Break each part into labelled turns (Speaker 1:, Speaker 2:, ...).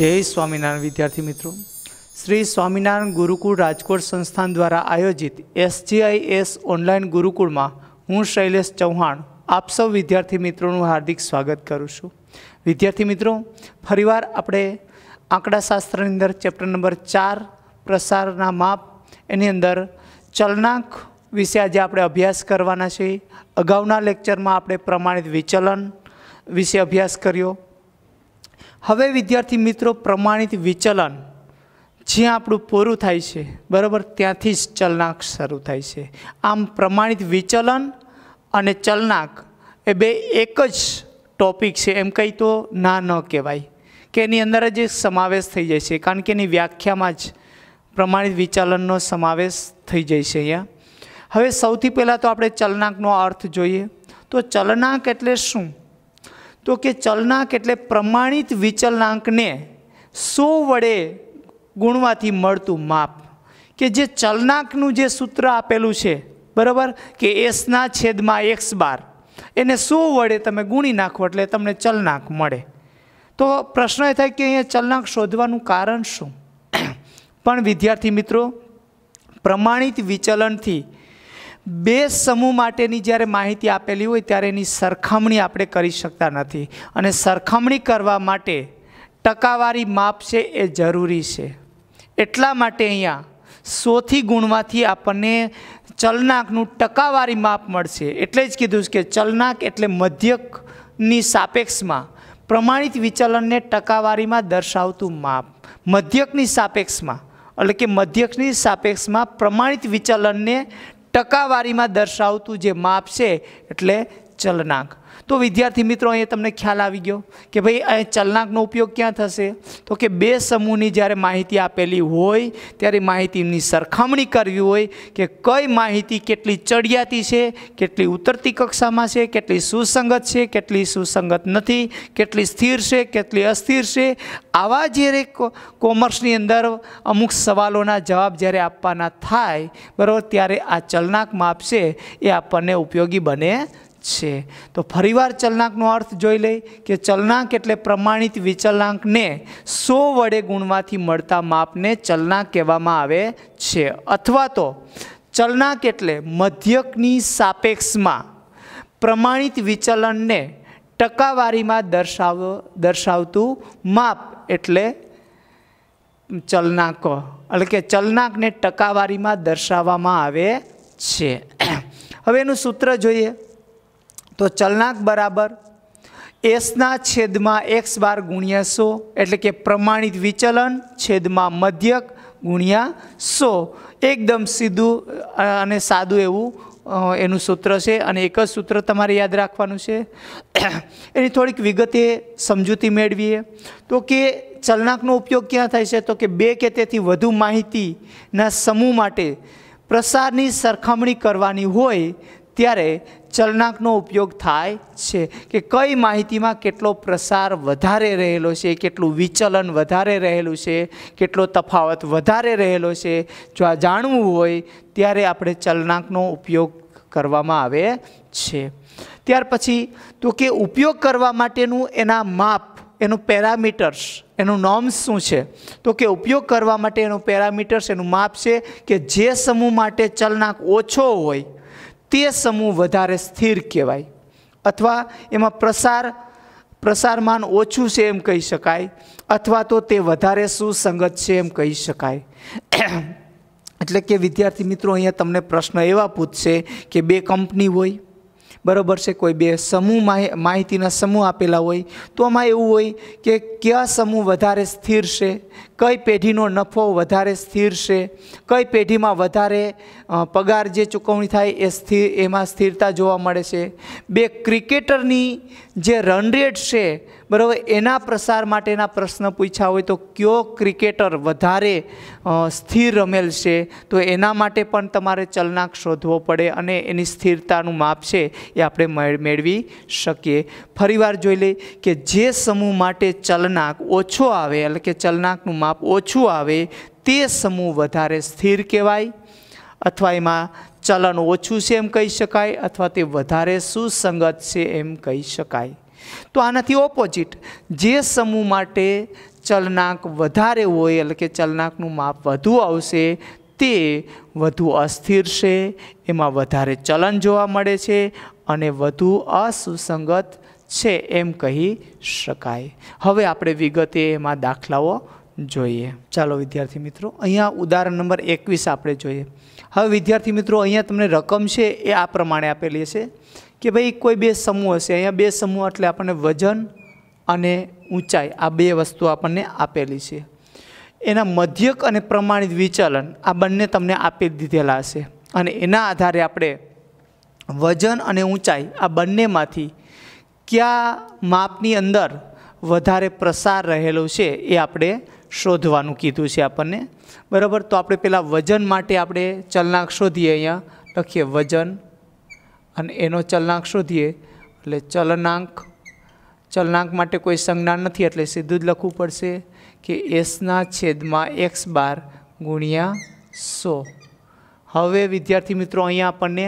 Speaker 1: જય સ્વામિનારાયણ વિદ્યાર્થી મિત્રો શ્રી સ્વામિનારાયણ ગુરુકુળ રાજકોટ સંસ્થાન દ્વારા આયોજિત એસજીઆઈ એસ ઓનલાઈન ગુરુકુળમાં હું શૈલેષ ચૌહાણ આપ સૌ વિદ્યાર્થી મિત્રોનું હાર્દિક સ્વાગત કરું છું વિદ્યાર્થી મિત્રો ફરીવાર આપણે આંકડાશાસ્ત્રની અંદર ચેપ્ટર નંબર ચાર પ્રસારના માપ એની અંદર ચલનાંક વિશે આજે આપણે અભ્યાસ કરવાના છે અગાઉના લેક્ચરમાં આપણે પ્રમાણિત વિચલન વિશે અભ્યાસ કર્યો હવે વિદ્યાર્થી મિત્રો પ્રમાણિત વિચલન જ્યાં આપણું પૂરું થાય છે બરાબર ત્યાંથી જ ચલનાંક શરૂ થાય છે આમ પ્રમાણિત વિચલન અને ચલનાંક એ બે એક જ ટોપિક છે એમ કંઈ તો ના ન કહેવાય કે એની અંદર જ સમાવેશ થઈ જાય છે કારણ કે એની વ્યાખ્યામાં જ પ્રમાણિત વિચલનનો સમાવેશ થઈ જાય છે અહીંયા હવે સૌથી પહેલાં તો આપણે ચલનાંકનો અર્થ જોઈએ તો ચલનાંક એટલે શું તો કે ચલનાંક એટલે પ્રમાણિત વિચલનાંકને સો વડે ગુણવાથી મળતું માપ કે જે ચલનાંકનું જે સૂત્ર આપેલું છે બરાબર કે એસના છેદમાં એક્સ બાર એને સો વડે તમે ગુણી નાખો એટલે તમને ચલનાંક મળે તો પ્રશ્ન એ થાય કે અહીંયા ચલનાંક શોધવાનું કારણ શું પણ વિદ્યાર્થી મિત્રો પ્રમાણિત વિચલનથી બે સમૂહ માટેની જ્યારે માહિતી આપેલી હોય ત્યારે એની સરખામણી આપણે કરી શકતા નથી અને સરખામણી કરવા માટે ટકાવારી માપ છે એ જરૂરી છે એટલા માટે અહીંયા સોથી ગુણવાથી આપણને ચલનાંકનું ટકાવારી માપ મળશે એટલે જ કીધું છે કે ચલનાંક એટલે મધ્યકની સાપેક્ષમાં પ્રમાણિત વિચલનને ટકાવારીમાં દર્શાવતું માપ મધ્યકની સાપેક્ષમાં એટલે કે મધ્યકની સાપેક્ષમાં પ્રમાણિત વિચલનને ટકાવારીમાં દર્શાવતું જે માપ છે એટલે ચલનાંક તો વિદ્યાર્થી મિત્રો અહીંયા તમને ખ્યાલ આવી ગયો કે ભાઈ અહીં ચલનાંકનો ઉપયોગ ક્યાં થશે તો કે બે સમૂહની જ્યારે માહિતી આપેલી હોય ત્યારે માહિતીની સરખામણી કરવી હોય કે કઈ માહિતી કેટલી ચડિયાતી છે કેટલી ઉતરતી કક્ષામાં છે કેટલી સુસંગત છે કેટલી સુસંગત નથી કેટલી સ્થિર છે કેટલી અસ્થિર છે આવા જ્યારે કોમર્સની અંદર અમુક સવાલોના જવાબ જ્યારે આપવાના થાય બરાબર ત્યારે આ ચલનાંક માપ છે એ આપણને ઉપયોગી બને છે તો ફરીવાર ચલનાંકનો અર્થ જોઈ લઈ કે ચલનાંક એટલે પ્રમાણિત વિચલનાંકને સો વડે ગુણવાથી મળતા માપને ચલનાંક કહેવામાં આવે છે અથવા તો ચલનાંક એટલે મધ્યકની સાપેક્ષમાં પ્રમાણિત વિચલનને ટકાવારીમાં દર્શાવ દર્શાવતું માપ એટલે ચલનાંક એટલે કે ચલનાંકને ટકાવારીમાં દર્શાવવામાં આવે છે હવે એનું સૂત્ર જોઈએ તો ચલનાંક બરાબર એસના છેદમાં એક્સ બાર ગુણ્યા સો એટલે કે પ્રમાણિત વિચલન છેદમાં મધ્યક ગુણ્યા સો એકદમ સીધું અને સાદું એવું એનું સૂત્ર છે અને એક જ સૂત્ર તમારે યાદ રાખવાનું છે એની થોડીક વિગતે સમજૂતી મેળવીએ તો કે ચલનાંકનો ઉપયોગ ક્યાં થાય છે તો કે બે કે તેથી વધુ માહિતીના સમૂહ માટે પ્રસારની સરખામણી કરવાની હોય ત્યારે ચલનાંકનો ઉપયોગ થાય છે કે કઈ માહિતીમાં કેટલો પ્રસાર વધારે રહેલો છે કેટલું વિચલન વધારે રહેલું છે કેટલો તફાવત વધારે રહેલો છે જો આ જાણવું હોય ત્યારે આપણે ચલનાંકનો ઉપયોગ કરવામાં આવે છે ત્યાર પછી તો કે ઉપયોગ કરવા માટેનું એના માપ એનું પેરામીટર્સ એનું નોર્મ્સ શું છે તો કે ઉપયોગ કરવા માટે એનું પેરામીટર્સ એનું માપ છે કે જે સમૂહ માટે ચલનાંક ઓછો હોય તે સમૂહ વધારે સ્થિર કહેવાય અથવા એમાં પ્રસાર પ્રસારમાન ઓછું છે એમ કહી શકાય અથવા તો તે વધારે સુસંગત છે એમ કહી શકાય એટલે કે વિદ્યાર્થી મિત્રો અહીંયા તમને પ્રશ્ન એવા પૂછશે કે બે કંપની હોય બરાબર છે કોઈ બે સમૂહ માહિતીના સમૂહ આપેલા હોય તો આમાં એવું હોય કે કયા સમૂહ વધારે સ્થિર છે કઈ પેઢીનો નફો વધારે સ્થિર છે કઈ પેઢીમાં વધારે પગાર જે ચૂકવણી થાય એ સ્થિર એમાં સ્થિરતા જોવા મળે છે બે ક્રિકેટરની જે રન રેટ છે બરાબર એના પ્રસાર માટેના પ્રશ્ન પૂછ્યા હોય તો કયો ક્રિકેટર વધારે સ્થિર રમેલ છે તો એના માટે પણ તમારે ચલનાંક શોધવો પડે અને એની સ્થિરતાનું માપ છે એ આપણે મેળવી શકીએ ફરીવાર જોઈ લઈએ કે જે સમૂહ માટે ચલનાંક ઓછો આવે એટલે કે ચલનાંકનું માપ ઓછું આવે તે સમૂહ વધારે સ્થિર કહેવાય અથવા એમાં ચલણ ઓછું છે એમ કહી શકાય અથવા તે વધારે સુસંગત છે એમ કહી શકાય તો આનાથી ઓપોઝિટ જે સમૂહ માટે ચલનાંક વધારે હોય એટલે કે ચલનાંકનું માપ વધુ આવશે તે વધુ અસ્થિર છે એમાં વધારે ચલન જોવા મળે છે અને વધુ અસુસંગત છે એમ કહી શકાય હવે આપણે વિગતે એમાં દાખલાઓ જોઈએ ચાલો વિદ્યાર્થી મિત્રો અહીંયા ઉદાહરણ નંબર એકવીસ આપણે જોઈએ હવે વિદ્યાર્થી મિત્રો અહીંયા તમને રકમ છે એ આ પ્રમાણે આપેલી છે કે ભાઈ કોઈ બે સમૂહ હશે અહીંયા બે સમૂહ એટલે આપણને વજન અને ઊંચાઈ આ બે વસ્તુ આપણને આપેલી છે એના મધ્યક અને પ્રમાણિત વિચલન આ બંને તમને આપી દીધેલા હશે અને એના આધારે આપણે વજન અને ઊંચાઈ આ બંનેમાંથી કયા માપની અંદર વધારે પ્રસાર રહેલો છે એ આપણે શોધવાનું કીધું છે આપણને બરાબર તો આપણે પહેલાં વજન માટે આપણે ચલનાંક શોધીએ અહીંયા લખીએ વજન અને એનો ચલનાંક શોધીએ એટલે ચલનાંક ચલનાંક માટે કોઈ સંજ્ઞા નથી એટલે સીધું જ લખવું પડશે કે એસના છેદમાં એક્સ બાર ગુણ્યા સો હવે વિદ્યાર્થી મિત્રો અહીંયા આપણને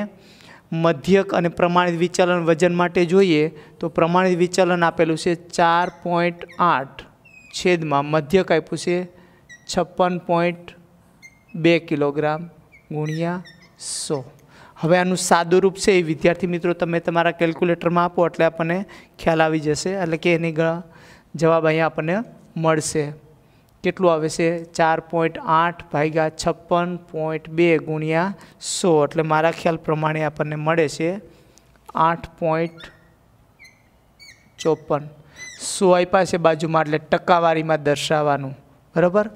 Speaker 1: મધ્યક અને પ્રમાણિત વિચલન વજન માટે જોઈએ તો પ્રમાણિત વિચલન આપેલું છે ચાર પોઈન્ટ આઠ છેદમાં મધ્યક આપ્યું છે છપ્પન પોઈન્ટ બે કિલોગ્રામ ગુણ્યા સો હવે આનું સાદું રૂપ છે એ વિદ્યાર્થી મિત્રો તમે તમારા કેલ્ક્યુલેટરમાં આપો એટલે આપણને ખ્યાલ આવી જશે એટલે કે એની જવાબ અહીંયા આપણને મળશે કેટલું આવે છે ચાર પોઈન્ટ આઠ ભાગ્યા છપ્પન પોઈન્ટ બે ગુણ્યા સો એટલે મારા ખ્યાલ પ્રમાણે આપણને મળે છે આઠ પોઈન્ટ ચોપન સો આપ્યા છે બાજુમાં એટલે ટકાવારીમાં દર્શાવવાનું બરાબર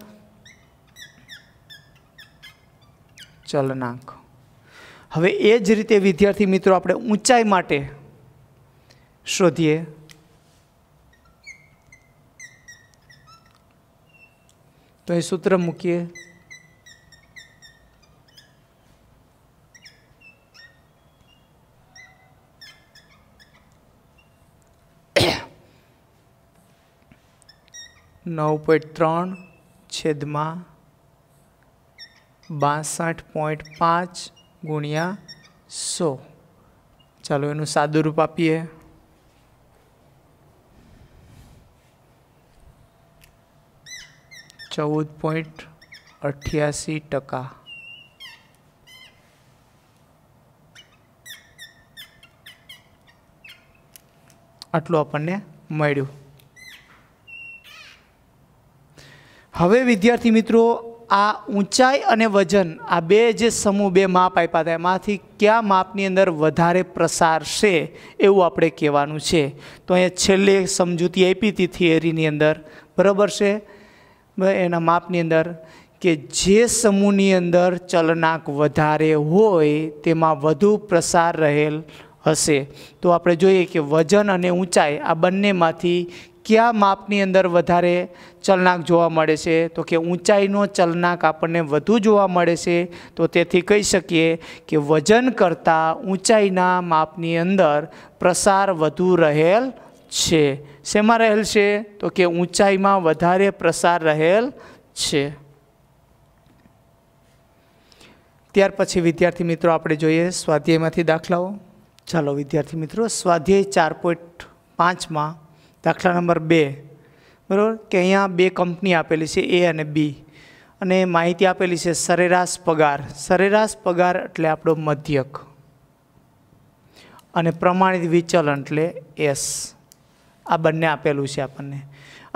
Speaker 1: ચલનાંક હવે એ જ રીતે વિદ્યાર્થી મિત્રો આપણે ઊંચાઈ માટે શોધીએ તો એ સૂત્ર મૂકીએ નવ પોઈન્ટ ત્રણ છેદમાં બાસઠ પોઈન્ટ પાંચ ગુણ્યા સો ચાલો એનું સાદું રૂપ આપીએ ચૌદ પોઈન્ટ અઠ્યાસી ટકા આટલું આપણને મળ્યું હવે વિદ્યાર્થી મિત્રો આ ઊંચાઈ અને વજન આ બે જે સમૂહ બે માપ આપ્યા હતા એમાંથી કયા માપની અંદર વધારે પ્રસાર છે એવું આપણે કહેવાનું છે તો અહીંયા છેલ્લે સમજૂતી આપી હતી થિયરીની અંદર બરાબર છે એના માપની અંદર કે જે સમૂહની અંદર ચલનાંક વધારે હોય તેમાં વધુ પ્રસાર રહેલ હશે તો આપણે જોઈએ કે વજન અને ઊંચાઈ આ બંનેમાંથી કયા માપની અંદર વધારે ચલનાંક જોવા મળે છે તો કે ઊંચાઈનો ચલનાંક આપણને વધુ જોવા મળે છે તો તેથી કહી શકીએ કે વજન કરતાં ઊંચાઈના માપની અંદર પ્રસાર વધુ રહેલ છે શેમાં રહેલ છે તો કે ઊંચાઈમાં વધારે પ્રસાર રહેલ છે ત્યાર પછી વિદ્યાર્થી મિત્રો આપણે જોઈએ સ્વાધ્યાયમાંથી દાખલાઓ ચાલો વિદ્યાર્થી મિત્રો સ્વાધ્યાય ચાર પોઈન્ટ પાંચમાં દાખલા નંબર બે બરાબર કે અહીંયા બે કંપની આપેલી છે એ અને બી અને માહિતી આપેલી છે સરેરાશ પગાર સરેરાશ પગાર એટલે આપણો મધ્યક અને પ્રમાણિત વિચલન એટલે એસ આ બંને આપેલું છે આપણને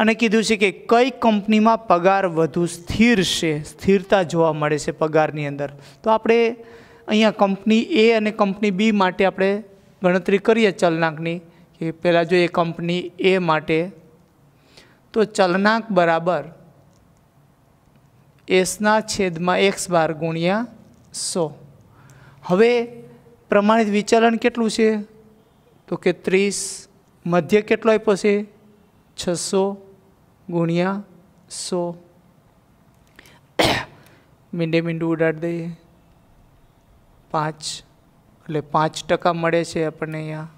Speaker 1: અને કીધું છે કે કઈ કંપનીમાં પગાર વધુ સ્થિર છે સ્થિરતા જોવા મળે છે પગારની અંદર તો આપણે અહીંયા કંપની એ અને કંપની બી માટે આપણે ગણતરી કરીએ ચલનાંકની કે પહેલાં જો એ કંપની એ માટે તો ચલનાંક બરાબર એસના છેદમાં એક્સ બાર ગુણ્યા સો હવે પ્રમાણિત વિચલન કેટલું છે તો કે ત્રીસ મધ્ય કેટલો આપ્યો છે છસો ગુણ્યા સો મીંડે મીંડું ઉડાડી દઈએ પાંચ એટલે પાંચ ટકા મળે છે આપણને અહીંયા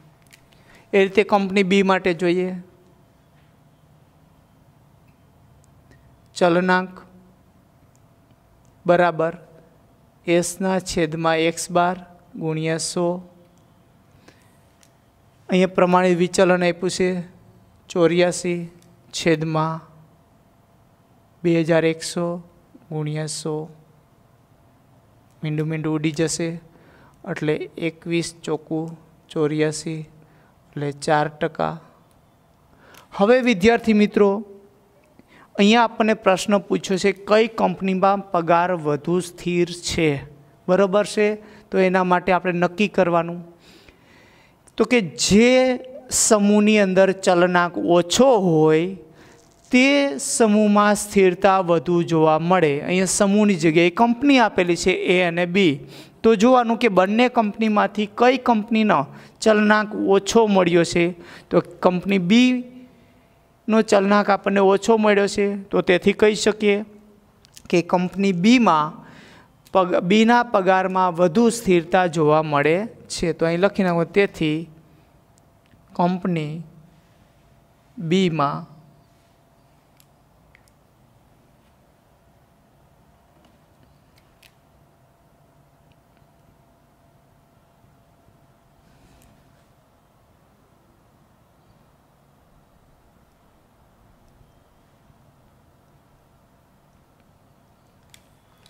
Speaker 1: એ રીતે કંપની બી માટે જોઈએ ચલનાંક બરાબર એસના છેદમાં એક્સ બાર ગુણ્યા સો અહીંયા પ્રમાણિત વિચલન આપ્યું છે ચોર્યાસી છેદમાં બે હજાર એકસો ગુણ્યા સો મીંડું મીંડું ઉડી જશે એટલે એકવીસ ચોકુ ચોર્યાસી એટલે ચાર ટકા હવે વિદ્યાર્થી મિત્રો અહીંયા આપણને પ્રશ્ન પૂછ્યો છે કઈ કંપનીમાં પગાર વધુ સ્થિર છે બરાબર છે તો એના માટે આપણે નક્કી કરવાનું તો કે જે સમૂહની અંદર ચલનાંક ઓછો હોય તે સમૂહમાં સ્થિરતા વધુ જોવા મળે અહીંયા સમૂહની જગ્યાએ કંપની આપેલી છે એ અને બી તો જોવાનું કે બંને કંપનીમાંથી કઈ કંપનીનો ચલનાંક ઓછો મળ્યો છે તો કંપની બીનો ચલનાંક આપણને ઓછો મળ્યો છે તો તેથી કહી શકીએ કે કંપની બીમાં પગ બીના પગારમાં વધુ સ્થિરતા જોવા મળે છે તો અહીં લખી નાખો તેથી કંપની બીમાં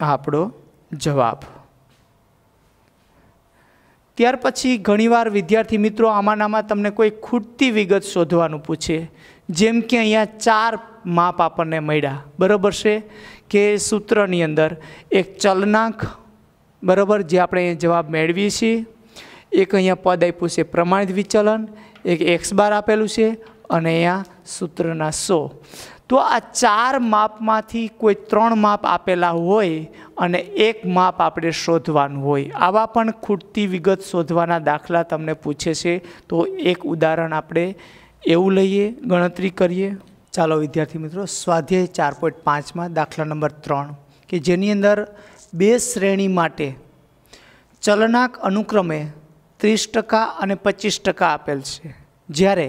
Speaker 1: આપણો જવાબ ત્યાર પછી ઘણીવાર વિદ્યાર્થી મિત્રો આમાંનામાં તમને કોઈ ખૂટતી વિગત શોધવાનું પૂછે જેમ કે અહીંયા ચાર માપ આપણને મળ્યા બરાબર છે કે સૂત્રની અંદર એક ચલનાંક બરાબર જે આપણે જવાબ મેળવીએ છીએ એક અહીંયા પદ આપ્યું છે પ્રમાણિત વિચલન એક એક્સ બાર આપેલું છે અને અહીંયા સૂત્રના સો તો આ ચાર માપમાંથી કોઈ ત્રણ માપ આપેલા હોય અને એક માપ આપણે શોધવાનું હોય આવા પણ ખૂટતી વિગત શોધવાના દાખલા તમને પૂછે છે તો એક ઉદાહરણ આપણે એવું લઈએ ગણતરી કરીએ ચાલો વિદ્યાર્થી મિત્રો સ્વાધ્યાય ચાર પોઈન્ટ પાંચમાં દાખલા નંબર ત્રણ કે જેની અંદર બે શ્રેણી માટે ચલનાક અનુક્રમે ત્રીસ ટકા અને પચીસ ટકા આપેલ છે જ્યારે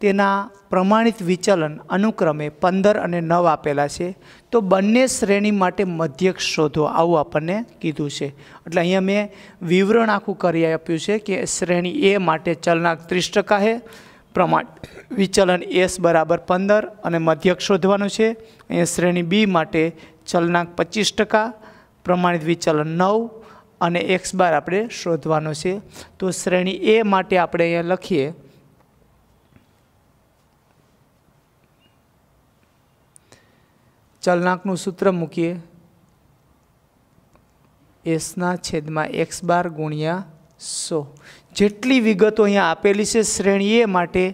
Speaker 1: તેના પ્રમાણિત વિચલન અનુક્રમે પંદર અને નવ આપેલા છે તો બંને શ્રેણી માટે મધ્યક શોધો આવું આપણને કીધું છે એટલે અહીંયા મેં વિવરણ આખું કરી આપ્યું છે કે શ્રેણી એ માટે ચલનાંક ત્રીસ ટકા છે પ્રમાણ વિચલન એસ બરાબર પંદર અને મધ્યક શોધવાનું છે અહીંયા શ્રેણી બી માટે ચલનાંક પચીસ ટકા પ્રમાણિત વિચલન નવ અને એક્સ બાર આપણે શોધવાનો છે તો શ્રેણી એ માટે આપણે અહીંયા લખીએ ચલનાંકનું સૂત્ર મૂકીએ એસના છેદમાં એક્સ બાર ગુણ્યા સો જેટલી વિગતો અહીંયા આપેલી છે શ્રેણી એ માટે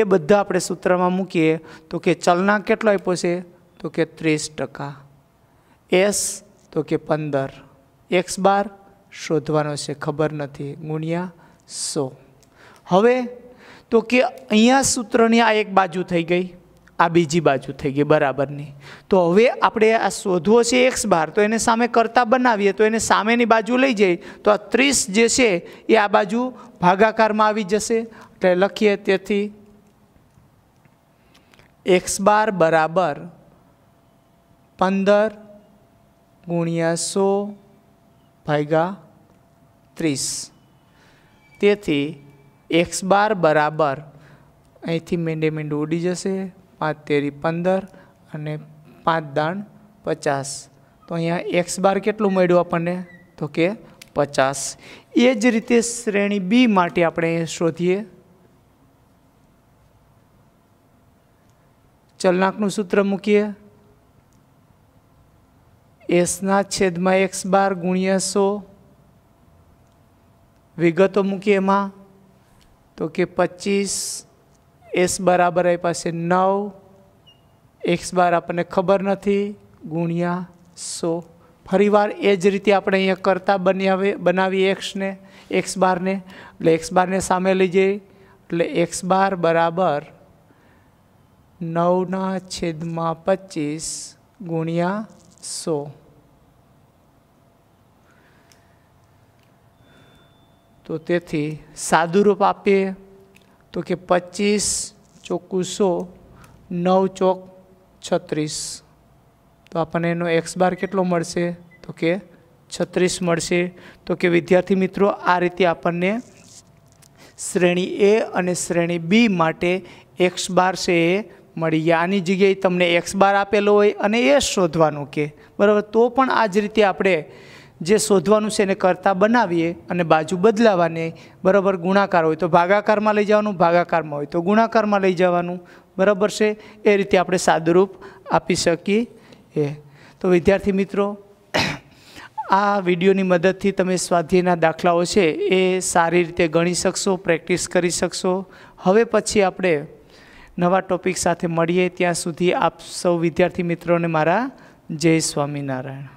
Speaker 1: એ બધા આપણે સૂત્રમાં મૂકીએ તો કે ચલનાંક કેટલો આપ્યો છે તો કે ત્રીસ ટકા એસ તો કે પંદર એક્સ બાર શોધવાનો છે ખબર નથી ગુણ્યા સો હવે તો કે અહીંયા સૂત્રની આ એક બાજુ થઈ ગઈ આ બીજી બાજુ થઈ ગઈ બરાબરની તો હવે આપણે આ શોધવો છે એક્સ બાર તો એને સામે કરતા બનાવીએ તો એને સામેની બાજુ લઈ જઈએ તો આ ત્રીસ જે છે એ આ બાજુ ભાગાકારમાં આવી જશે એટલે લખીએ તેથી એક્સ બાર બરાબર પંદર ગુણ્યા સો ભાગ્યા ત્રીસ તેથી એક્સ બાર બરાબર અહીંથી મેંડે મેંડું ઉડી જશે પાંચ તેરી પંદર અને પાંચ દાણ પચાસ તો અહીંયા એક્સ બાર કેટલું મળ્યું આપણને તો કે પચાસ એ જ રીતે શ્રેણી બી માટે આપણે શોધીએ ચલનાંકનું સૂત્ર મૂકીએ એસના છેદમાં એક્સ બાર ગુણ્યા સો વિગતો મૂકીએ એમાં તો કે પચીસ એસ બરાબર આપ્યા છે નવ એક્સ બાર આપણને ખબર નથી ગુણ્યા સો ફરી વાર એ જ રીતે આપણે અહીંયા કરતાં બન્યાવે બનાવીએ એક્સને એક્સ બારને એટલે એક્સ બારને સામે લઈ જઈએ એટલે એક્સ બાર બરાબર નવના છેદમાં પચીસ ગુણ્યા સો તો તેથી સાદું રૂપ આપીએ તો કે પચીસ ચોખ્ખું નવ ચોક છત્રીસ તો આપણને એનો એક્સ બાર કેટલો મળશે તો કે છત્રીસ મળશે તો કે વિદ્યાર્થી મિત્રો આ રીતે આપણને શ્રેણી એ અને શ્રેણી બી માટે એક્સ બાર છે એ મળી ગયા આની જગ્યાએ તમને એક્સ બાર આપેલો હોય અને એ શોધવાનું કે બરાબર તો પણ આ જ રીતે આપણે જે શોધવાનું છે એને કરતાં બનાવીએ અને બાજુ બદલાવાને બરાબર ગુણાકાર હોય તો ભાગાકારમાં લઈ જવાનું ભાગાકારમાં હોય તો ગુણાકારમાં લઈ જવાનું બરાબર છે એ રીતે આપણે સાદુરૂપ આપી શકીએ એ તો વિદ્યાર્થી મિત્રો આ વિડીયોની મદદથી તમે સ્વાધ્યાયના દાખલાઓ છે એ સારી રીતે ગણી શકશો પ્રેક્ટિસ કરી શકશો હવે પછી આપણે નવા ટોપિક સાથે મળીએ ત્યાં સુધી આપ સૌ વિદ્યાર્થી મિત્રોને મારા જય સ્વામિનારાયણ